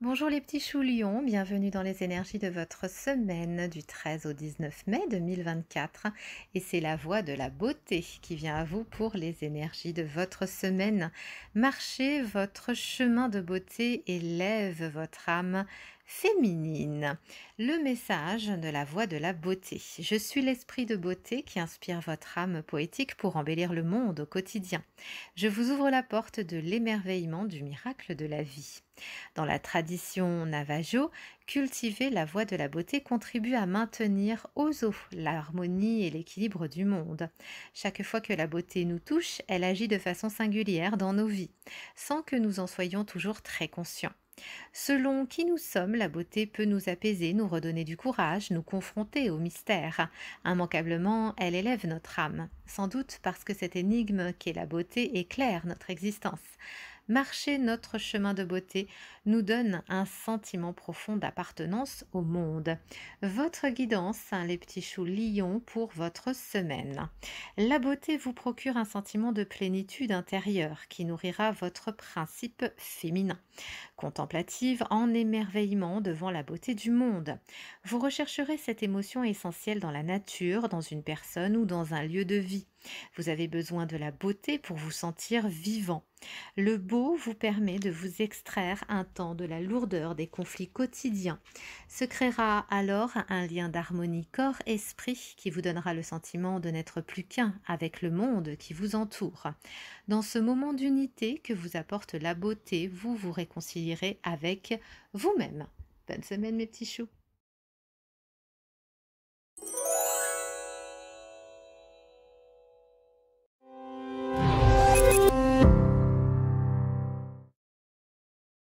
Bonjour les petits choux lions, bienvenue dans les énergies de votre semaine du 13 au 19 mai 2024 et c'est la voix de la beauté qui vient à vous pour les énergies de votre semaine. Marchez votre chemin de beauté, et lève votre âme, féminine. Le message de la voix de la beauté. Je suis l'esprit de beauté qui inspire votre âme poétique pour embellir le monde au quotidien. Je vous ouvre la porte de l'émerveillement du miracle de la vie. Dans la tradition navajo, cultiver la voix de la beauté contribue à maintenir aux eaux l'harmonie et l'équilibre du monde. Chaque fois que la beauté nous touche, elle agit de façon singulière dans nos vies, sans que nous en soyons toujours très conscients. Selon qui nous sommes, la beauté peut nous apaiser, nous redonner du courage, nous confronter au mystère. Immanquablement, elle élève notre âme, sans doute parce que cette énigme qu'est la beauté éclaire notre existence marcher notre chemin de beauté nous donne un sentiment profond d'appartenance au monde. Votre guidance, hein, les petits choux lions, pour votre semaine. La beauté vous procure un sentiment de plénitude intérieure qui nourrira votre principe féminin. Contemplative en émerveillement devant la beauté du monde. Vous rechercherez cette émotion essentielle dans la nature, dans une personne ou dans un lieu de vie. Vous avez besoin de la beauté pour vous sentir vivant. Le beau vous permet de vous extraire un temps de la lourdeur des conflits quotidiens. Se créera alors un lien d'harmonie corps-esprit qui vous donnera le sentiment de n'être plus qu'un avec le monde qui vous entoure. Dans ce moment d'unité que vous apporte la beauté, vous vous réconcilierez avec vous-même. Bonne semaine mes petits choux